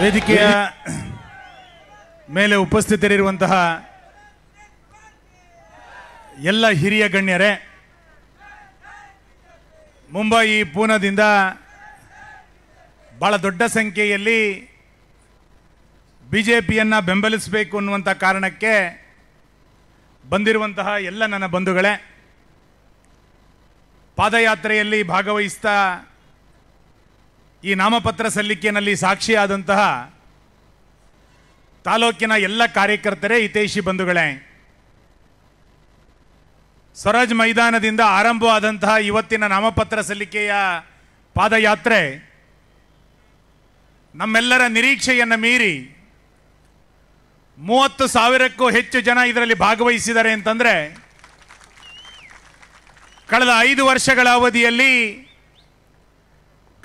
ವೇದಿಕೆಯ ಮೇಲೆ ಉಪಸ್ಥಿತರಿರುವಂತಹ ಎಲ್ಲ ಹಿರಿಯ ಗಣ್ಯರೇ ಮುಂಬಯಿ ಪೂನಾದಿಂದ ಭಾಳ ದೊಡ್ಡ ಸಂಖ್ಯೆಯಲ್ಲಿ ಬಿ ಜೆ ಬೆಂಬಲಿಸಬೇಕು ಅನ್ನುವಂಥ ಕಾರಣಕ್ಕೆ ಬಂದಿರುವಂತಹ ಎಲ್ಲ ನನ್ನ ಬಂಧುಗಳೇ ಪಾದಯಾತ್ರೆಯಲ್ಲಿ ಭಾಗವಹಿಸ್ತಾ ಈ ನಾಮಪತ್ರ ಸಲ್ಲಿಕೆಯಲ್ಲಿ ಸಾಕ್ಷಿಯಾದಂತಹ ತಾಲೂಕಿನ ಎಲ್ಲ ಕಾರ್ಯಕರ್ತರೇ ಹಿತೈಷಿ ಬಂಧುಗಳೇ ಸ್ವರಾಜ್ ಮೈದಾನದಿಂದ ಆರಂಭವಾದಂತಹ ಇವತ್ತಿನ ನಾಮಪತ್ರ ಸಲ್ಲಿಕೆಯ ಪಾದಯಾತ್ರೆ ನಮ್ಮೆಲ್ಲರ ನಿರೀಕ್ಷೆಯನ್ನು ಮೀರಿ ಮೂವತ್ತು ಸಾವಿರಕ್ಕೂ ಹೆಚ್ಚು ಜನ ಇದರಲ್ಲಿ ಭಾಗವಹಿಸಿದ್ದಾರೆ ಅಂತಂದರೆ ಕಳೆದ ಐದು ವರ್ಷಗಳ ಅವಧಿಯಲ್ಲಿ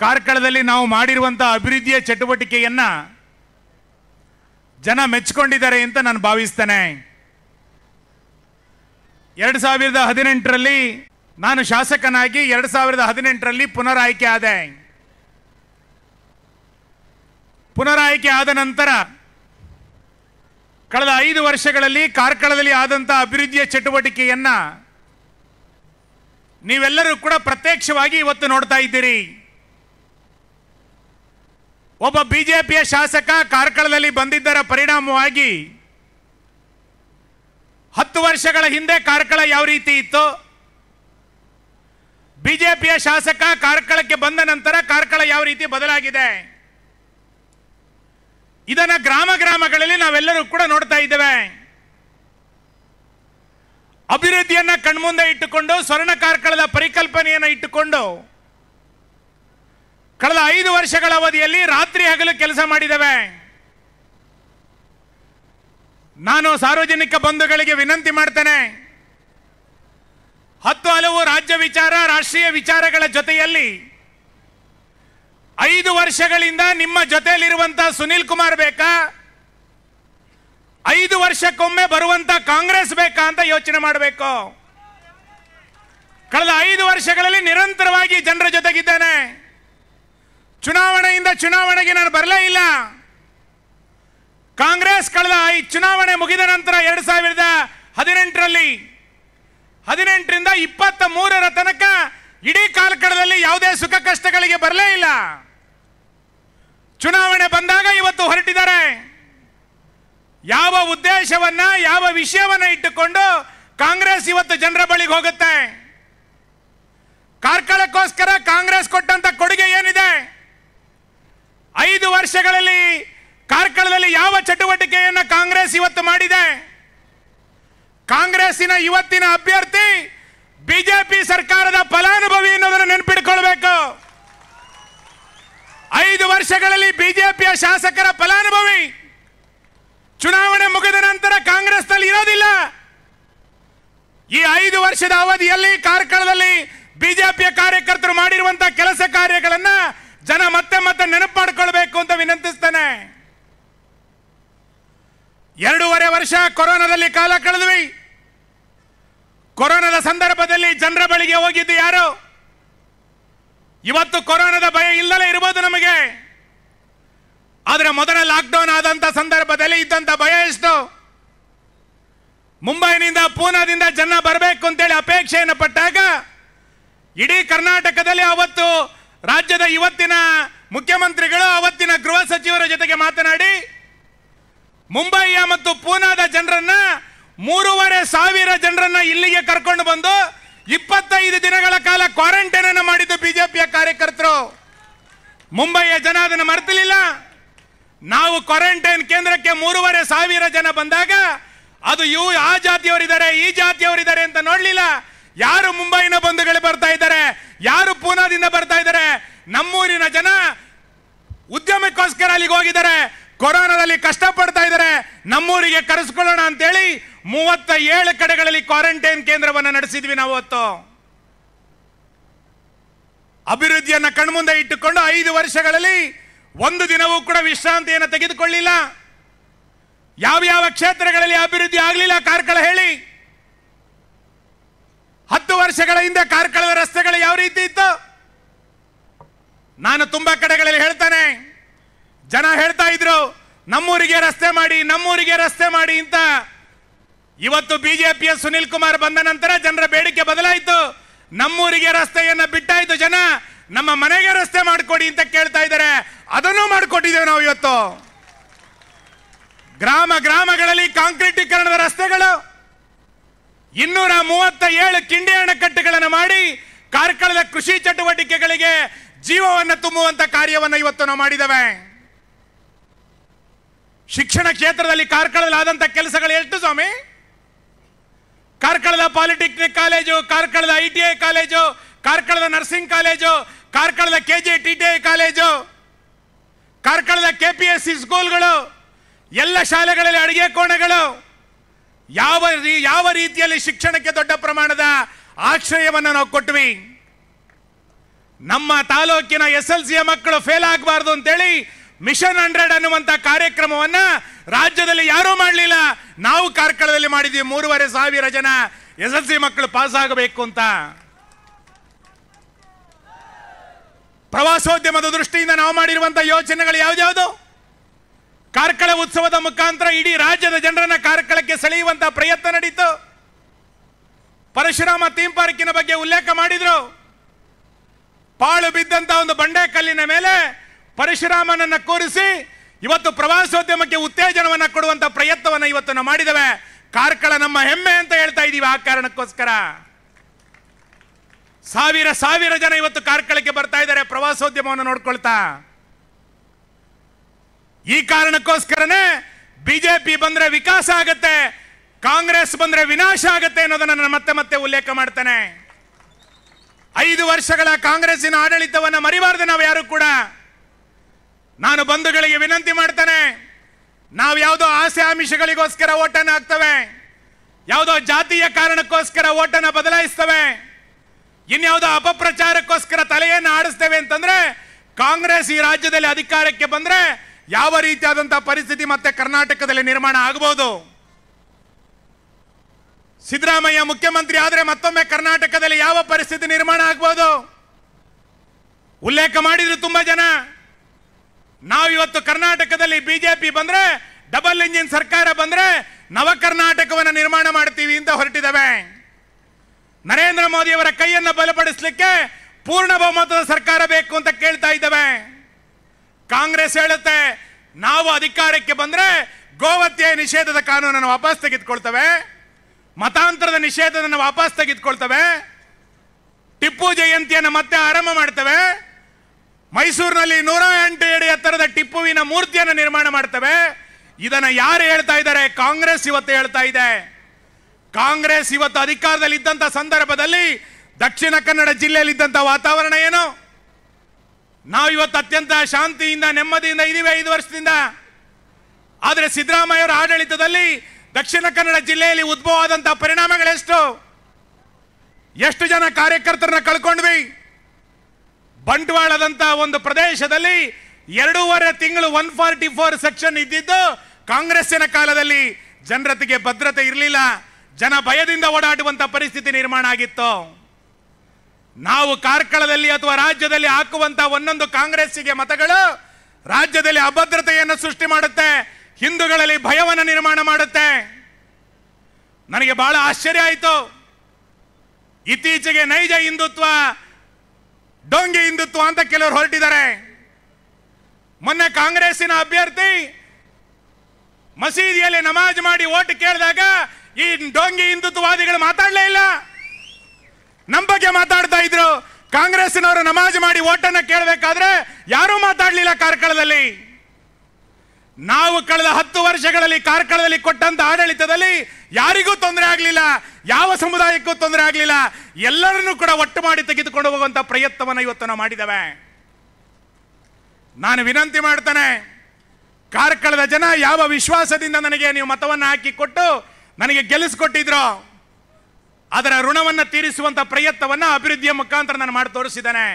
ಕಾರ್ಕಳದಲ್ಲಿ ನಾವು ಮಾಡಿರುವಂಥ ಅಭಿವೃದ್ಧಿಯ ಚಟುವಟಿಕೆಯನ್ನು ಜನ ಮೆಚ್ಚಿಕೊಂಡಿದ್ದಾರೆ ಅಂತ ನಾನು ಭಾವಿಸ್ತೇನೆ ಎರಡು ಸಾವಿರದ ಹದಿನೆಂಟರಲ್ಲಿ ನಾನು ಶಾಸಕನಾಗಿ ಎರಡು ಸಾವಿರದ ಹದಿನೆಂಟರಲ್ಲಿ ಪುನರ್ ಆಯ್ಕೆ ಆದೆ ಪುನರ್ ಆಯ್ಕೆ ಆದ ನಂತರ ಕಳೆದ ಐದು ವರ್ಷಗಳಲ್ಲಿ ಕಾರ್ಕಳದಲ್ಲಿ ಆದಂಥ ಅಭಿವೃದ್ಧಿಯ ಚಟುವಟಿಕೆಯನ್ನು ನೀವೆಲ್ಲರೂ ಕೂಡ ಪ್ರತ್ಯಕ್ಷವಾಗಿ ಇವತ್ತು ನೋಡ್ತಾ ಇದ್ದೀರಿ ಒಬ್ಬ ಬಿಜೆಪಿಯ ಶಾಸಕ ಕಾರ್ಕಳದಲ್ಲಿ ಬಂದಿದ್ದರ ಪರಿಣಾಮವಾಗಿ ಹತ್ತು ವರ್ಷಗಳ ಹಿಂದೆ ಕಾರ್ಕಳ ಯಾವ ರೀತಿ ಇತ್ತು ಬಿಜೆಪಿಯ ಶಾಸಕ ಕಾರ್ಕಳಕ್ಕೆ ಬಂದ ನಂತರ ಕಾರ್ಕಳ ಯಾವ ರೀತಿ ಬದಲಾಗಿದೆ ಇದನ್ನ ಗ್ರಾಮ ಗ್ರಾಮಗಳಲ್ಲಿ ನಾವೆಲ್ಲರೂ ಕೂಡ ನೋಡ್ತಾ ಇದ್ದೇವೆ ಅಭಿವೃದ್ಧಿಯನ್ನ ಕಣ್ಮುಂದೆ ಇಟ್ಟುಕೊಂಡು ಸ್ವರ್ಣ ಕಾರ್ಕಳದ ಪರಿಕಲ್ಪನೆಯನ್ನು ಇಟ್ಟುಕೊಂಡು ಕಳೆದ ಐದು ವರ್ಷಗಳ ಅವಧಿಯಲ್ಲಿ ರಾತ್ರಿ ಹಗಲು ಕೆಲಸ ಮಾಡಿದ್ದೇವೆ ನಾನು ಸಾರ್ವಜನಿಕ ಬಂಧುಗಳಿಗೆ ವಿನಂತಿ ಮಾಡ್ತೇನೆ ಹತ್ತು ಹಲವು ರಾಜ್ಯ ವಿಚಾರ ರಾಷ್ಟ್ರೀಯ ವಿಚಾರಗಳ ಜೊತೆಯಲ್ಲಿ ಐದು ವರ್ಷಗಳಿಂದ ನಿಮ್ಮ ಜೊತೆಯಲ್ಲಿರುವಂತಹ ಸುನೀಲ್ ಕುಮಾರ್ ಬೇಕಾ ಐದು ವರ್ಷಕ್ಕೊಮ್ಮೆ ಬರುವಂತ ಕಾಂಗ್ರೆಸ್ ಬೇಕಾ ಅಂತ ಯೋಚನೆ ಮಾಡಬೇಕು ಕಳೆದ ಐದು ವರ್ಷಗಳಲ್ಲಿ ನಿರಂತರವಾಗಿ ಜನರ ಜೊತೆಗಿದ್ದೇನೆ ಚುನಾವಣೆಯಿಂದ ಚುನಾವಣೆಗೆ ನಾನು ಬರಲೇ ಇಲ್ಲ ಕಾಂಗ್ರೆಸ್ ಕಳೆದ ಈ ಚುನಾವಣೆ ಮುಗಿದ ನಂತರ ಎರಡು ಸಾವಿರದ ಹದಿನೆಂಟರಲ್ಲಿ ಹದಿನೆಂಟರಿಂದ ಇಪ್ಪತ್ತ ಮೂರರ ತನಕ ಇಡೀ ಕಾಲಕಡದಲ್ಲಿ ಯಾವುದೇ ಸುಖ ಕಷ್ಟಗಳಿಗೆ ಬರಲೇ ಇಲ್ಲ ಚುನಾವಣೆ ಬಂದಾಗ ಇವತ್ತು ಹೊರಟಿದ್ದಾರೆ ಯಾವ ಉದ್ದೇಶವನ್ನ ಯಾವ ವಿಷಯವನ್ನ ಇಟ್ಟುಕೊಂಡು ಕಾಂಗ್ರೆಸ್ ಇವತ್ತು ಜನರ ಬಳಿಗೆ ಹೋಗುತ್ತೆ ಕಾರ್ಕಳಕ್ಕೋಸ್ಕರ ಕಾಂಗ್ರೆಸ್ ಕೊಟ್ಟಂತ ಕೊಡುಗೆ ಏನಿದೆ ವರ್ಷಗಳಲ್ಲಿ ಕಾರ್ಕಳದಲ್ಲಿ ಯಾವ ಚಟುವಟಿಕೆಯನ್ನು ಕಾಂಗ್ರೆಸ್ ಇವತ್ತು ಮಾಡಿದೆ ಕಾಂಗ್ರೆಸ್ಸಿನ ಇವತ್ತಿನ ಅಭ್ಯರ್ಥಿ ಬಿಜೆಪಿ ಸರ್ಕಾರದ ಫಲಾನುಭವಿ ಎನ್ನುವುದನ್ನು ನೆನಪಿಟ್ಕೊಳ್ಬೇಕು ಐದು ವರ್ಷಗಳಲ್ಲಿ ಬಿಜೆಪಿಯ ಶಾಸಕರ ಫಲಾನುಭವಿ ಚುನಾವಣೆ ಮುಗಿದ ನಂತರ ಕಾಂಗ್ರೆಸ್ನಲ್ಲಿ ಇರೋದಿಲ್ಲ ಈ ಐದು ವರ್ಷದ ಅವಧಿಯಲ್ಲಿ ಕಾರ್ಕಳದಲ್ಲಿ ಬಿಜೆಪಿಯ ಕಾರ್ಯಕರ್ತರು ಮಾಡಿರುವಂತಹ ಕೆಲಸ ಕೊರೋನಾದಲ್ಲಿ ಕಾಲ ಕಳೆದ್ವಿ ಕೊರೋನಾದ ಸಂದರ್ಭದಲ್ಲಿ ಜನರ ಬಳಿಗೆ ಹೋಗಿದ್ದು ಯಾರು ಇವತ್ತು ಕೊರೋನಾದ ಭಯ ಇಲ್ಲಲೇ ಇರ್ಬೋದು ನಮಗೆ ಆದರೆ ಮೊದಲ ಲಾಕ್ಡೌನ್ ಆದಂಥ ಸಂದರ್ಭದಲ್ಲಿ ಇದ್ದಂತ ಭಯ ಎಷ್ಟು ಮುಂಬೈನಿಂದ ಪೂನಾದಿಂದ ಜನ ಬರಬೇಕು ಅಂತೇಳಿ ಅಪೇಕ್ಷೆಯನ್ನು ಪಟ್ಟಾಗ ಇಡೀ ಕರ್ನಾಟಕದಲ್ಲಿ ಅವತ್ತು ರಾಜ್ಯದ ಇವತ್ತಿನ ಮುಖ್ಯಮಂತ್ರಿಗಳು ಅವತ್ತಿನ ಗೃಹ ಸಚಿವರ ಜೊತೆಗೆ ಮಾತನಾಡಿ ಮುಂಬೈಯ ಮತ್ತು ಪೂನಾದ ಜನರನ್ನ ಮೂರುವರೆ ಸಾವಿರ ಜನರನ್ನ ಇಲ್ಲಿಗೆ ಕರ್ಕೊಂಡು ಬಂದು ಇಪ್ಪತ್ತೈದು ದಿನಗಳ ಕಾಲ ಕ್ವಾರಂಟೈನ್ ಅನ್ನು ಮಾಡಿದ್ದು ಬಿಜೆಪಿಯ ಕಾರ್ಯಕರ್ತರು ಮುಂಬೈಯ ಜನ ಅದನ್ನು ಮರೆತಿಲಿಲ್ಲ ನಾವು ಕ್ವಾರಂಟೈನ್ ಕೇಂದ್ರಕ್ಕೆ ಮೂರುವರೆ ಸಾವಿರ ಜನ ಬಂದಾಗ ಅದು ಇವು ಆ ಜಾತಿಯವರಿದ್ದಾರೆ ಈ ಜಾತಿಯವರಿದ್ದಾರೆ ಅಂತ ನೋಡಲಿಲ್ಲ ಯಾರು ಮುಂಬೈನ ಬಂಧುಗಳು ಬರ್ತಾ ಇದ್ದಾರೆ ಯಾರು ಪೂನಾದಿಂದ ಬರ್ತಾ ಇದ್ದಾರೆ ನಮ್ಮೂರಿನ ಜನ ಉದ್ಯಮಕ್ಕೋಸ್ಕರ ಅಲ್ಲಿಗೆ ಹೋಗಿದ್ದಾರೆ ಕೊರೋನಾದಲ್ಲಿ ಕಷ್ಟಪಡ್ತಾ ಇದ್ದಾರೆ ನಮ್ಮೂರಿಗೆ ಕರೆಸ್ಕೊಳ್ಳೋಣ ಅಂತೇಳಿ ಮೂವತ್ತ ಏಳು ಕಡೆಗಳಲ್ಲಿ ಕ್ವಾರಂಟೈನ್ ಕೇಂದ್ರವನ್ನು ನಡೆಸಿದ್ವಿ ನಾವು ಹೊತ್ತು ಅಭಿವೃದ್ಧಿಯನ್ನು ಕಣ್ಮುಂದೆ ಇಟ್ಟುಕೊಂಡು ಐದು ವರ್ಷಗಳಲ್ಲಿ ಒಂದು ದಿನವೂ ಕೂಡ ವಿಶ್ರಾಂತಿಯನ್ನು ತೆಗೆದುಕೊಳ್ಳಿಲ್ಲ ಯಾವ ಕ್ಷೇತ್ರಗಳಲ್ಲಿ ಅಭಿವೃದ್ಧಿ ಆಗಲಿಲ್ಲ ಕಾರ್ಕಳ ಹೇಳಿ ಹತ್ತು ವರ್ಷಗಳ ಹಿಂದೆ ಕಾರ್ಕಳದ ರಸ್ತೆಗಳು ಯಾವ ರೀತಿ ಇತ್ತು ನಾನು ತುಂಬಾ ಕಡೆಗಳಲ್ಲಿ ಹೇಳ್ತಾನೆ ಜನ ಹೇಳ್ತಾ ಇದ್ರು ನಮ್ಮೂರಿಗೆ ರಸ್ತೆ ಮಾಡಿ ನಮ್ಮೂರಿಗೆ ರಸ್ತೆ ಮಾಡಿ ಅಂತ ಇವತ್ತು ಬಿಜೆಪಿಯ ಸುನಿಲ್ ಕುಮಾರ್ ಬಂದ ನಂತರ ಜನರ ಬೇಡಿಕೆ ಬದಲಾಯಿತು ನಮ್ಮೂರಿಗೆ ರಸ್ತೆಯನ್ನ ಬಿಟ್ಟಾಯ್ತು ಜನ ನಮ್ಮ ಮನೆಗೆ ರಸ್ತೆ ಮಾಡಿಕೊಡಿ ಅಂತ ಕೇಳ್ತಾ ಇದ್ದಾರೆ ಅದನ್ನು ಮಾಡಿಕೊಟ್ಟಿದ್ದೇವೆ ನಾವು ಇವತ್ತು ಗ್ರಾಮ ಗ್ರಾಮಗಳಲ್ಲಿ ಕಾಂಕ್ರೀಟೀಕರಣದ ರಸ್ತೆಗಳು ಇನ್ನೂರ ಮೂವತ್ತ ಏಳು ಕಿಂಡಿ ಅಣೆಕಟ್ಟೆಗಳನ್ನು ಮಾಡಿ ಕಾರ್ಕಳದ ಕೃಷಿ ಚಟುವಟಿಕೆಗಳಿಗೆ ಜೀವವನ್ನು ತುಂಬುವಂತ ಕಾರ್ಯವನ್ನು ಇವತ್ತು ನಾವು ಮಾಡಿದ್ದೇವೆ ಶಿಕ್ಷಣ ಕ್ಷೇತ್ರದಲ್ಲಿ ಕಾರ್ಕಳದಲ್ಲಾದಂಥ ಕೆಲಸಗಳು ಎಷ್ಟು ಸ್ವಾಮಿ ಕಾರ್ಕಳದ ಪಾಲಿಟೆಕ್ನಿಕ್ ಕಾಲೇಜು ಕಾರ್ಕಳದ ಐ ಟಿ ಐ ಕಾಲೇಜು ಕಾರ್ಕಳದ ನರ್ಸಿಂಗ್ ಕಾಲೇಜು ಕಾರ್ಕಳದ K G T T I college ಕಾರ್ಕಳದ ಕೆ ಪಿ ಎಸ್ ಸಿ ಸ್ಕೂಲ್ಗಳು ಎಲ್ಲ ಶಾಲೆಗಳಲ್ಲಿ ಅಡುಗೆ ಕೋಣೆಗಳು ಯಾವ ಯಾವ ರೀತಿಯಲ್ಲಿ ಶಿಕ್ಷಣಕ್ಕೆ ದೊಡ್ಡ ಪ್ರಮಾಣದ ಆಶ್ರಯವನ್ನು ನಾವು ಕೊಟ್ವಿ ನಮ್ಮ ತಾಲೂಕಿನ ಎಸ್ ಎಲ್ ಸಿಯ ಮಕ್ಕಳು ಫೇಲ್ ಆಗಬಾರ್ದು ಅಂತೇಳಿ ಮಿಷನ್ ಹಂಡ್ರೆಡ್ ಅನ್ನುವಂಥ ಕಾರ್ಯಕ್ರಮವನ್ನು ರಾಜ್ಯದಲ್ಲಿ ಯಾರೂ ಮಾಡಲಿಲ್ಲ ನಾವು ಕಾರ್ಕಳದಲ್ಲಿ ಮಾಡಿದ್ದೀವಿ ಮೂರುವರೆ ಸಾವಿರ ಜನ ಎಸ್ ಎಲ್ ಸಿ ಮಕ್ಕಳು ಪಾಸಾಗಬೇಕು ಅಂತ ಪ್ರವಾಸೋದ್ಯಮದ ದೃಷ್ಟಿಯಿಂದ ನಾವು ಮಾಡಿರುವಂಥ ಯೋಜನೆಗಳು ಯಾವ್ದಾವುದು ಕಾರ್ಕಳ ಉತ್ಸವದ ಮುಖಾಂತರ ಇಡೀ ರಾಜ್ಯದ ಜನರನ್ನ ಕಾರ್ಕಳಕ್ಕೆ ಸೆಳೆಯುವಂಥ ಪ್ರಯತ್ನ ನಡೀತು ಪರಶುರಾಮ ಥೀಮ್ ಪಾರ್ಕಿನ ಬಗ್ಗೆ ಉಲ್ಲೇಖ ಮಾಡಿದ್ರು ಪಾಳು ಬಿದ್ದಂಥ ಒಂದು ಬಂಡೆ ಕಲ್ಲಿನ ಮೇಲೆ ಪರಶುರಾಮನನ್ನು ಕೂರಿಸಿ ಇವತ್ತು ಪ್ರವಾಸೋದ್ಯಮಕ್ಕೆ ಉತ್ತೇಜನವನ್ನು ಕೊಡುವಂಥ ಪ್ರಯತ್ನವನ್ನು ಇವತ್ತು ನಾವು ಮಾಡಿದ್ದೇವೆ ಕಾರ್ಕಳ ನಮ್ಮ ಹೆಮ್ಮೆ ಅಂತ ಹೇಳ್ತಾ ಇದ್ದೀವಿ ಆ ಕಾರಣಕ್ಕೋಸ್ಕರ ಸಾವಿರ ಸಾವಿರ ಜನ ಇವತ್ತು ಕಾರ್ಕಳಕ್ಕೆ ಬರ್ತಾ ಇದ್ದಾರೆ ಪ್ರವಾಸೋದ್ಯಮವನ್ನು ನೋಡ್ಕೊಳ್ತಾ ಈ ಕಾರಣಕ್ಕೋಸ್ಕರನೇ ಬಿಜೆಪಿ ಬಂದ್ರೆ ವಿಕಾಸ ಆಗತ್ತೆ ಕಾಂಗ್ರೆಸ್ ಬಂದ್ರೆ ವಿನಾಶ ಆಗತ್ತೆ ಅನ್ನೋದನ್ನು ನಾನು ಮತ್ತೆ ಮತ್ತೆ ಉಲ್ಲೇಖ ಮಾಡ್ತೇನೆ ಐದು ವರ್ಷಗಳ ಕಾಂಗ್ರೆಸ್ಸಿನ ಆಡಳಿತವನ್ನು ಮರಿಬಾರ್ದು ನಾವು ಯಾರು ಕೂಡ ನಾನು ಬಂಧುಗಳಿಗೆ ವಿನಂತಿ ಮಾಡ್ತೇನೆ ನಾವು ಯಾವುದೋ ಆಸೆ ಆಮಿಷಗಳಿಗೋಸ್ಕರ ಓಟನ್ನು ಹಾಕ್ತವೆ ಯಾವುದೋ ಜಾತಿಯ ಕಾರಣಕ್ಕೋಸ್ಕರ ಓಟನ್ನು ಬದಲಾಯಿಸ್ತವೆ ಇನ್ಯಾವುದೋ ಅಪಪ್ರಚಾರಕ್ಕೋಸ್ಕರ ತಲೆಯನ್ನು ಆಡಿಸ್ತೇವೆ ಅಂತಂದ್ರೆ ಕಾಂಗ್ರೆಸ್ ಈ ರಾಜ್ಯದಲ್ಲಿ ಅಧಿಕಾರಕ್ಕೆ ಬಂದ್ರೆ ಯಾವ ರೀತಿಯಾದಂತಹ ಪರಿಸ್ಥಿತಿ ಮತ್ತೆ ಕರ್ನಾಟಕದಲ್ಲಿ ನಿರ್ಮಾಣ ಆಗಬಹುದು ಸಿದ್ದರಾಮಯ್ಯ ಮುಖ್ಯಮಂತ್ರಿ ಆದರೆ ಮತ್ತೊಮ್ಮೆ ಕರ್ನಾಟಕದಲ್ಲಿ ಯಾವ ಪರಿಸ್ಥಿತಿ ನಿರ್ಮಾಣ ಆಗ್ಬೋದು ಉಲ್ಲೇಖ ಮಾಡಿದ್ರು ತುಂಬಾ ಜನ ನಾವು ಇವತ್ತು ಕರ್ನಾಟಕದಲ್ಲಿ ಬಿಜೆಪಿ ಬಂದ್ರೆ ಡಬಲ್ ಇಂಜಿನ್ ಸರ್ಕಾರ ಬಂದ್ರೆ ನವ ಕರ್ನಾಟಕವನ್ನು ನಿರ್ಮಾಣ ಮಾಡ್ತೀವಿ ಅಂತ ಹೊರಟಿದ್ದಾವೆ ನರೇಂದ್ರ ಮೋದಿಯವರ ಕೈಯನ್ನು ಬಲಪಡಿಸಲಿಕ್ಕೆ ಪೂರ್ಣ ಬಹುಮತದ ಸರ್ಕಾರ ಬೇಕು ಅಂತ ಕೇಳ್ತಾ ಇದ್ದಾವೆ ಕಾಂಗ್ರೆಸ್ ಹೇಳುತ್ತೆ ನಾವು ಅಧಿಕಾರಕ್ಕೆ ಬಂದ್ರೆ ಗೋವತ್ಯ ನಿಷೇಧದ ಕಾನೂನನ್ನು ವಾಪಸ್ ತೆಗೆದುಕೊಳ್ತವೆ ಮತಾಂತರದ ನಿಷೇಧದನ್ನು ವಾಪಸ್ ತೆಗೆದುಕೊಳ್ತವೆ ಟಿಪ್ಪು ಜಯಂತಿಯನ್ನು ಮತ್ತೆ ಆರಂಭ ಮಾಡ್ತವೆ ಮೈಸೂರಿನಲ್ಲಿ ನೂರ ಎಂಟು ಅಡಿ ಎತ್ತರದ ಟಿಪ್ಪುವಿನ ಮೂರ್ತಿಯನ್ನು ನಿರ್ಮಾಣ ಮಾಡ್ತವೆ ಇದನ್ನು ಯಾರು ಹೇಳ್ತಾ ಇದ್ದಾರೆ ಕಾಂಗ್ರೆಸ್ ಇವತ್ತು ಹೇಳ್ತಾ ಇದೆ ಕಾಂಗ್ರೆಸ್ ಇವತ್ತು ಅಧಿಕಾರದಲ್ಲಿ ಇದ್ದಂಥ ಸಂದರ್ಭದಲ್ಲಿ ದಕ್ಷಿಣ ಕನ್ನಡ ಜಿಲ್ಲೆಯಲ್ಲಿ ಇದ್ದಂತ ವಾತಾವರಣ ಏನು ನಾವು ಇವತ್ತು ಅತ್ಯಂತ ಶಾಂತಿಯಿಂದ ನೆಮ್ಮದಿಯಿಂದ ಇದೀವಿ ಐದು ವರ್ಷದಿಂದ ಆದರೆ ಸಿದ್ದರಾಮಯ್ಯವರ ಆಡಳಿತದಲ್ಲಿ ದಕ್ಷಿಣ ಕನ್ನಡ ಜಿಲ್ಲೆಯಲ್ಲಿ ಉದ್ಭವ ಆದಂತಹ ಪರಿಣಾಮಗಳೆಷ್ಟು ಎಷ್ಟು ಜನ ಕಾರ್ಯಕರ್ತರನ್ನ ಕಳ್ಕೊಂಡ್ವಿ ಬಂಟ್ವಾಳದಂತ ಒಂದು ಪ್ರದೇಶದಲ್ಲಿ ಎರಡೂವರೆ ತಿಂಗಳು ಒನ್ ಫಾರ್ಟಿ ಫೋರ್ ಸೆಕ್ಷನ್ ಇದ್ದಿದ್ದು ಕಾಂಗ್ರೆಸ್ಸಿನ ಕಾಲದಲ್ಲಿ ಜನರತಿಗೆ ಭದ್ರತೆ ಇರಲಿಲ್ಲ ಜನ ಭಯದಿಂದ ಓಡಾಡುವಂಥ ಪರಿಸ್ಥಿತಿ ನಿರ್ಮಾಣ ಆಗಿತ್ತು ನಾವು ಕಾರ್ಕಳದಲ್ಲಿ ಅಥವಾ ರಾಜ್ಯದಲ್ಲಿ ಹಾಕುವಂಥ ಒಂದೊಂದು ಕಾಂಗ್ರೆಸ್ಸಿಗೆ ಮತಗಳು ರಾಜ್ಯದಲ್ಲಿ ಅಭದ್ರತೆಯನ್ನು ಸೃಷ್ಟಿ ಮಾಡುತ್ತೆ ಹಿಂದೂಗಳಲ್ಲಿ ಭಯವನ್ನು ನಿರ್ಮಾಣ ಮಾಡುತ್ತೆ ನನಗೆ ಬಹಳ ಆಶ್ಚರ್ಯ ಆಯಿತು ಇತ್ತೀಚೆಗೆ ನೈಜ ಹಿಂದುತ್ವ ಡೊಂಗಿ ಹಿಂದುತ್ವ ಅಂತ ಕೆಲವರು ಹೊರಟಿದ್ದಾರೆ ಮೊನ್ನೆ ಕಾಂಗ್ರೆಸ್ಸಿನ ಅಭ್ಯರ್ಥಿ ಮಸೀದಿಯಲ್ಲಿ ನಮಾಜ್ ಮಾಡಿ ಓಟ್ ಕೇಳಿದಾಗ ಈ ಡೋಂಗಿ ಹಿಂದುತ್ವವಾದಿಗಳು ಮಾತಾಡಲೇ ಇಲ್ಲ ನಮ್ಮ ಬಗ್ಗೆ ಮಾತಾಡ್ತಾ ಇದ್ರು ಕಾಂಗ್ರೆಸ್ಸಿನವರು ನಮಾಜ್ ಮಾಡಿ ಓಟನ್ನು ಕೇಳಬೇಕಾದ್ರೆ ಯಾರೂ ಮಾತಾಡಲಿಲ್ಲ ಕಾರ್ಕಳದಲ್ಲಿ ನಾವು ಕಳೆದ ಹತ್ತು ವರ್ಷಗಳಲ್ಲಿ ಕಾರ್ಕಳದಲ್ಲಿ ಕೊಟ್ಟಂತ ಆಡಳಿತದಲ್ಲಿ ಯಾರಿಗೂ ತೊಂದರೆ ಆಗಲಿಲ್ಲ ಯಾವ ಸಮುದಾಯಕ್ಕೂ ತೊಂದರೆ ಆಗಲಿಲ್ಲ ಎಲ್ಲರನ್ನೂ ಕೂಡ ಒಟ್ಟು ಮಾಡಿ ತೆಗೆದುಕೊಂಡು ಹೋಗುವಂಥ ಪ್ರಯತ್ನವನ್ನು ಇವತ್ತು ನಾವು ಮಾಡಿದ್ದೇವೆ ನಾನು ವಿನಂತಿ ಮಾಡ್ತೇನೆ ಕಾರ್ಕಳದ ಜನ ಯಾವ ವಿಶ್ವಾಸದಿಂದ ನನಗೆ ನೀವು ಮತವನ್ನು ಹಾಕಿಕೊಟ್ಟು ನನಗೆ ಗೆಲ್ಲಿಸ್ಕೊಟ್ಟಿದ್ರೋ ಅದರ ಋಣವನ್ನು ತೀರಿಸುವಂಥ ಪ್ರಯತ್ನವನ್ನು ಅಭಿವೃದ್ಧಿಯ ಮುಖಾಂತರ ನಾನು ಮಾಡಿ ತೋರಿಸಿದ್ದೇನೆ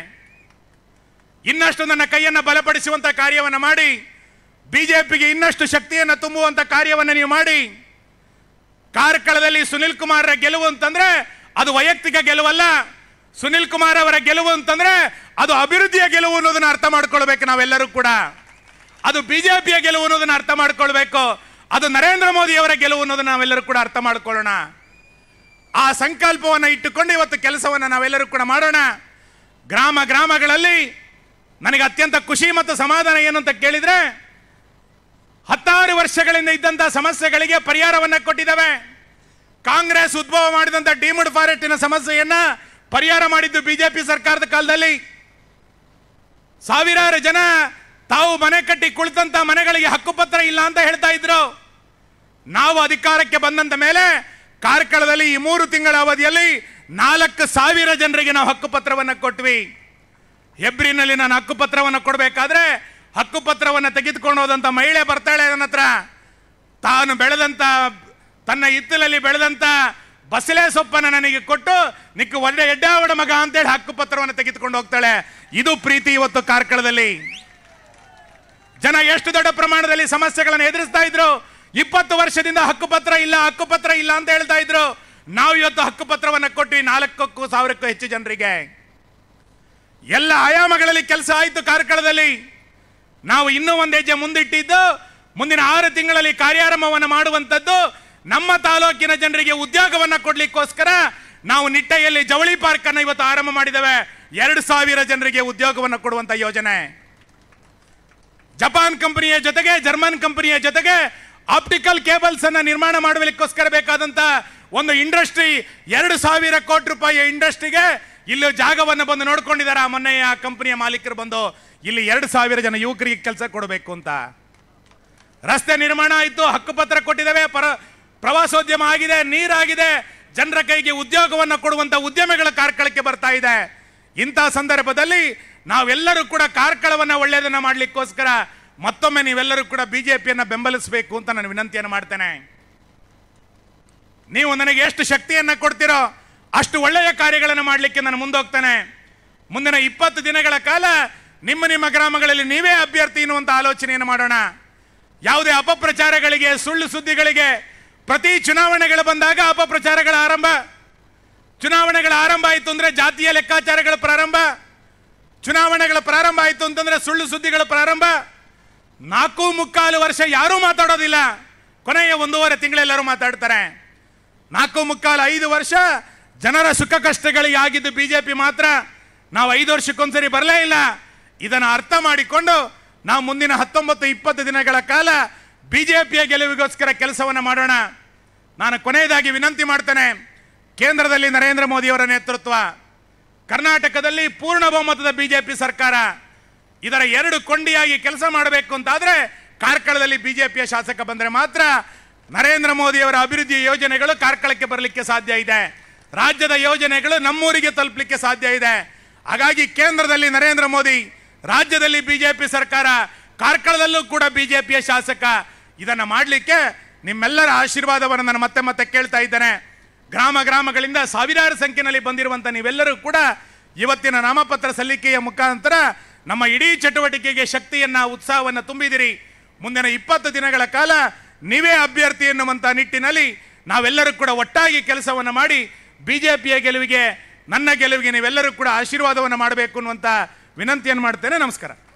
ಇನ್ನಷ್ಟು ನನ್ನ ಕೈಯನ್ನು ಬಲಪಡಿಸುವಂಥ ಕಾರ್ಯವನ್ನು ಮಾಡಿ ಬಿ ಜೆ ಪಿಗೆ ಇನ್ನಷ್ಟು ಶಕ್ತಿಯನ್ನು ತುಂಬುವಂಥ ಕಾರ್ಯವನ್ನು ನೀವು ಮಾಡಿ ಕಾರ್ಕಳದಲ್ಲಿ ಸುನಿಲ್ ಕುಮಾರ್ರ ಗೆಲುವು ಅಂತಂದ್ರೆ ಅದು ವೈಯಕ್ತಿಕ ಗೆಲುವಲ್ಲ ಸುನಿಲ್ ಕುಮಾರ್ ಅವರ ಗೆಲುವು ಅಂತಂದ್ರೆ ಅದು ಅಭಿವೃದ್ಧಿಯ ಗೆಲುವು ಅನ್ನೋದನ್ನ ಅರ್ಥ ಮಾಡ್ಕೊಳ್ಬೇಕು ನಾವೆಲ್ಲರೂ ಕೂಡ ಅದು ಬಿಜೆಪಿಯ ಗೆಲುವು ಅನ್ನೋದನ್ನ ಅರ್ಥ ಮಾಡ್ಕೊಳ್ಬೇಕು ಅದು ನರೇಂದ್ರ ಮೋದಿ ಅವರ ಗೆಲುವು ಅನ್ನೋದನ್ನ ನಾವೆಲ್ಲರೂ ಕೂಡ ಅರ್ಥ ಮಾಡ್ಕೊಳ್ಳೋಣ ಆ ಸಂಕಲ್ಪವನ್ನು ಇಟ್ಟುಕೊಂಡು ಇವತ್ತು ಕೆಲಸವನ್ನು ನಾವೆಲ್ಲರೂ ಕೂಡ ಮಾಡೋಣ ಗ್ರಾಮ ಗ್ರಾಮಗಳಲ್ಲಿ ನನಗೆ ಅತ್ಯಂತ ಖುಷಿ ಮತ್ತು ಸಮಾಧಾನ ಏನು ಅಂತ ಕೇಳಿದರೆ ಹತ್ತಾರು ವರ್ಷಗಳಿಂದ ಇದ್ದಂತಹ ಸಮಸ್ಯೆಗಳಿಗೆ ಪರಿಹಾರವನ್ನು ಕೊಟ್ಟಿದ್ದಾವೆ ಕಾಂಗ್ರೆಸ್ ಉದ್ಭವ ಮಾಡಿದಂಥ ಡಿಮಡ್ ಫಾರೆಸ್ಟಿನ ಸಮಸ್ಯೆಯನ್ನ ಪರಿಹಾರ ಮಾಡಿದ್ದು ಬಿಜೆಪಿ ಸರ್ಕಾರದ ಕಾಲದಲ್ಲಿ ಸಾವಿರಾರು ಜನ ತಾವು ಮನೆ ಕಟ್ಟಿ ಕುಳಿತಂತ ಮನೆಗಳಿಗೆ ಹಕ್ಕುಪತ್ರ ಇಲ್ಲ ಅಂತ ಹೇಳ್ತಾ ಇದ್ರು ನಾವು ಅಧಿಕಾರಕ್ಕೆ ಬಂದಂತ ಮೇಲೆ ಕಾರ್ಕಳದಲ್ಲಿ ಈ ಮೂರು ತಿಂಗಳ ಅವಧಿಯಲ್ಲಿ ನಾಲ್ಕು ಸಾವಿರ ಜನರಿಗೆ ನಾವು ಹಕ್ಕುಪತ್ರವನ್ನು ಕೊಟ್ವಿ ಎಬ್ರಿನಲ್ಲಿ ನಾನು ಹಕ್ಕುಪತ್ರವನ್ನು ಕೊಡಬೇಕಾದ್ರೆ ಹಕ್ಕುಪತ್ರವನ್ನು ತೆಗೆದುಕೊಂಡು ಹೋದಂಥ ಮಹಿಳೆ ಬರ್ತಾಳೆ ನನ್ನ ಹತ್ರ ತಾನು ಬೆಳೆದಂಥ ತನ್ನ ಹಿತ್ತಲಲ್ಲಿ ಬೆಳೆದಂಥ ಬಸಲೆ ಸೊಪ್ಪನ್ನು ನನಗೆ ಕೊಟ್ಟು ನಿಕ್ಕು ಒಳ್ಳೆ ಎಡ್ಡಾವಡ ಮಗ ಅಂತೇಳಿ ಹಕ್ಕುಪತ್ರವನ್ನು ತೆಗೆದುಕೊಂಡು ಹೋಗ್ತಾಳೆ ಇದು ಪ್ರೀತಿ ಇವತ್ತು ಕಾರ್ಕಳದಲ್ಲಿ ಜನ ಎಷ್ಟು ದೊಡ್ಡ ಪ್ರಮಾಣದಲ್ಲಿ ಸಮಸ್ಯೆಗಳನ್ನು ಎದುರಿಸ್ತಾ ಇದ್ರು ಇಪ್ಪತ್ತು ವರ್ಷದಿಂದ ಹಕ್ಕುಪತ್ರ ಇಲ್ಲ ಹಕ್ಕುಪತ್ರ ಇಲ್ಲ ಅಂತ ಹೇಳ್ತಾ ಇದ್ರು ನಾವು ಇವತ್ತು ಹಕ್ಕುಪತ್ರವನ್ನು ಕೊಟ್ಟು ನಾಲ್ಕಕ್ಕೂ ಸಾವಿರಕ್ಕೂ ಹೆಚ್ಚು ಜನರಿಗೆ ಎಲ್ಲ ಆಯಾಮಗಳಲ್ಲಿ ಕೆಲಸ ಆಯಿತು ಕಾರ್ಕಳದಲ್ಲಿ ನಾವು ಇನ್ನೂ ಒಂದು ಹೆಜ್ಜೆ ಮುಂದಿಟ್ಟಿದ್ದು ಮುಂದಿನ ಆರು ತಿಂಗಳಲ್ಲಿ ಕಾರ್ಯಾರಂಭವನ್ನು ಮಾಡುವಂಥದ್ದು ನಮ್ಮ ತಾಲೂಕಿನ ಜನರಿಗೆ ಉದ್ಯೋಗವನ್ನು ಕೊಡಲಿಕ್ಕೋಸ್ಕರ ನಾವು ನಿಟ್ಟೆಯಲ್ಲಿ ಜವಳಿ ಪಾರ್ಕ್ ಅನ್ನು ಇವತ್ತು ಆರಂಭ ಮಾಡಿದ್ದೇವೆ ಎರಡು ಸಾವಿರ ಜನರಿಗೆ ಉದ್ಯೋಗವನ್ನು ಕೊಡುವಂಥ ಯೋಜನೆ ಜಪಾನ್ ಕಂಪನಿಯ ಜೊತೆಗೆ ಜರ್ಮನ್ ಕಂಪನಿಯ ಜೊತೆಗೆ ಆಪ್ಟಿಕಲ್ ಕೇಬಲ್ಸ್ ಅನ್ನು ನಿರ್ಮಾಣ ಮಾಡಲಿಕ್ಕೋಸ್ಕರ ಬೇಕಾದಂಥ ಒಂದು ಇಂಡಸ್ಟ್ರಿ ಎರಡು ಸಾವಿರ ಕೋಟಿ ರೂಪಾಯಿಯ ಇಂಡಸ್ಟ್ರಿಗೆ ಇಲ್ಲಿ ಜಾಗವನ್ನು ಬಂದು ನೋಡ್ಕೊಂಡಿದ್ದಾರೆ ಆ ಮೊನ್ನೆ ಆ ಕಂಪನಿಯ ಮಾಲೀಕರು ಬಂದು ಇಲ್ಲಿ ಎರಡು ಸಾವಿರ ಜನ ಯುವಕರಿಗೆ ಕೆಲಸ ಕೊಡಬೇಕು ಅಂತ ರಸ್ತೆ ನಿರ್ಮಾಣ ಆಯಿತು ಹಕ್ಕುಪತ್ರ ಕೊಟ್ಟಿದ್ದಾವೆ ಪರ ಪ್ರವಾಸೋದ್ಯಮ ಆಗಿದೆ ನೀರಾಗಿದೆ ಜನರ ಕೈಗೆ ಉದ್ಯೋಗವನ್ನು ಕೊಡುವಂಥ ಉದ್ಯಮಗಳ ಕಾರ್ಕಳಕ್ಕೆ ಬರ್ತಾ ಇದೆ ಇಂಥ ಸಂದರ್ಭದಲ್ಲಿ ನಾವೆಲ್ಲರೂ ಕೂಡ ಕಾರ್ಕಳವನ್ನು ಒಳ್ಳೆಯದನ್ನು ಮಾಡಲಿಕ್ಕೋಸ್ಕರ ಮತ್ತೊಮ್ಮೆ ನೀವೆಲ್ಲರೂ ಕೂಡ ಬಿ ಜೆ ಪಿಯನ್ನು ಬೆಂಬಲಿಸಬೇಕು ಅಂತ ನಾನು ವಿನಂತಿಯನ್ನು ಮಾಡ್ತೇನೆ ನೀವು ನನಗೆ ಎಷ್ಟು ಶಕ್ತಿಯನ್ನು ಕೊಡ್ತೀರೋ ಅಷ್ಟು ಒಳ್ಳೆಯ ಕಾರ್ಯಗಳನ್ನು ಮಾಡಲಿಕ್ಕೆ ನಾನು ಮುಂದೋಗ್ತೇನೆ ಮುಂದಿನ ಇಪ್ಪತ್ತು ದಿನಗಳ ಕಾಲ ನಿಮ್ಮ ನಿಮ್ಮ ಗ್ರಾಮಗಳಲ್ಲಿ ನೀವೇ ಅಭ್ಯರ್ಥಿ ಎನ್ನುವಂಥ ಆಲೋಚನೆಯನ್ನು ಮಾಡೋಣ ಯಾವುದೇ ಅಪಪ್ರಚಾರಗಳಿಗೆ ಸುಳ್ಳು ಸುದ್ದಿಗಳಿಗೆ ಪ್ರತಿ ಚುನಾವಣೆಗಳು ಬಂದಾಗ ಅಪಪ್ರಚಾರಗಳ ಆರಂಭ ಚುನಾವಣೆಗಳ ಆರಂಭ ಆಯಿತು ಅಂದರೆ ಜಾತಿಯ ಲೆಕ್ಕಾಚಾರಗಳ ಪ್ರಾರಂಭ ಚುನಾವಣೆಗಳ ಪ್ರಾರಂಭ ಆಯಿತು ಅಂತಂದರೆ ಸುಳ್ಳು ಸುದ್ದಿಗಳ ಪ್ರಾರಂಭ ನಾಲ್ಕು ಮುಕ್ಕಾಲು ವರ್ಷ ಯಾರೂ ಮಾತಾಡೋದಿಲ್ಲ ಕೊನೆಯ ಒಂದೂವರೆ ತಿಂಗಳೆಲ್ಲರೂ ಮಾತಾಡ್ತಾರೆ ನಾಲ್ಕು ಮುಕ್ಕಾಲು ಐದು ವರ್ಷ ಜನರ ಸುಖ ಕಷ್ಟಗಳಿಗೆ ಆಗಿದ್ದು ಬಿ ಜೆ ಪಿ ಮಾತ್ರ ನಾವು ಐದು ವರ್ಷಕ್ಕೊಂದ್ಸರಿ ಬರಲೇ ಇಲ್ಲ ಇದನ್ನು ಅರ್ಥ ಮಾಡಿಕೊಂಡು ನಾವು ಮುಂದಿನ ಹತ್ತೊಂಬತ್ತು ಇಪ್ಪತ್ತು ದಿನಗಳ ಕಾಲ ಬಿ ಜೆ ಪಿಯ ಗೆಲುವಿಗೋಸ್ಕರ ಕೆಲಸವನ್ನು ಮಾಡೋಣ ನಾನು ಕೊನೆಯದಾಗಿ ವಿನಂತಿ ಮಾಡ್ತೇನೆ ಕೇಂದ್ರದಲ್ಲಿ ನರೇಂದ್ರ ಮೋದಿಯವರ ನೇತೃತ್ವ ಕರ್ನಾಟಕದಲ್ಲಿ ಪೂರ್ಣ ಬಹುಮತದ ಬಿ ಜೆ ಪಿ ಸರ್ಕಾರ ಇದರ ಎರಡು ಕೊಂಡಿಯಾಗಿ ಕೆಲಸ ಮಾಡಬೇಕು ಅಂತಾದರೆ ಕಾರ್ಕಳದಲ್ಲಿ ಬಿ ಜೆ ಪಿಯ ಶಾಸಕ ಬಂದರೆ ಮಾತ್ರ ನರೇಂದ್ರ ಮೋದಿಯವರ ಅಭಿವೃದ್ಧಿ ಯೋಜನೆಗಳು ಕಾರ್ಕಳಕ್ಕೆ ಬರಲಿಕ್ಕೆ ಸಾಧ್ಯ ಇದೆ ರಾಜ್ಯದ ಯೋಜನೆಗಳು ನಮ್ಮೂರಿಗೆ ತಲುಪಲಿಕ್ಕೆ ಸಾಧ್ಯ ಇದೆ ಹಾಗಾಗಿ ಕೇಂದ್ರದಲ್ಲಿ ನರೇಂದ್ರ ಮೋದಿ ರಾಜ್ಯದಲ್ಲಿ ಬಿಜೆಪಿ ಸರ್ಕಾರ ಕಾರ್ಕಳದಲ್ಲೂ ಕೂಡ ಬಿಜೆಪಿಯ ಶಾಸಕ ಇದನ್ನು ಮಾಡಲಿಕ್ಕೆ ನಿಮ್ಮೆಲ್ಲರ ಆಶೀರ್ವಾದವನ್ನು ನಾನು ಮತ್ತೆ ಮತ್ತೆ ಕೇಳ್ತಾ ಇದ್ದೇನೆ ಗ್ರಾಮ ಗ್ರಾಮಗಳಿಂದ ಸಾವಿರಾರು ಸಂಖ್ಯೆಯಲ್ಲಿ ಬಂದಿರುವಂಥ ನೀವೆಲ್ಲರೂ ಕೂಡ ಇವತ್ತಿನ ನಾಮಪತ್ರ ಸಲ್ಲಿಕೆಯ ಮುಖಾಂತರ ನಮ್ಮ ಇಡೀ ಚಟುವಟಿಕೆಗೆ ಶಕ್ತಿಯನ್ನು ಉತ್ಸಾಹವನ್ನು ತುಂಬಿದಿರಿ ಮುಂದಿನ ಇಪ್ಪತ್ತು ದಿನಗಳ ಕಾಲ ನೀವೇ ಅಭ್ಯರ್ಥಿ ಎನ್ನುವಂಥ ನಿಟ್ಟಿನಲ್ಲಿ ನಾವೆಲ್ಲರೂ ಕೂಡ ಒಟ್ಟಾಗಿ ಕೆಲಸವನ್ನು ಮಾಡಿ ಬಿ ಜೆ ಪಿಯ ಗೆಲುವಿಗೆ ನನ್ನ ಗೆಲುವಿಗೆ ನೀವೆಲ್ಲರೂ ಕೂಡ ಆಶೀರ್ವಾದವನ್ನು ಮಾಡಬೇಕು ಅನ್ನುವಂಥ ವಿನಂತಿಯನ್ನು ಮಾಡ್ತೇನೆ ನಮಸ್ಕಾರ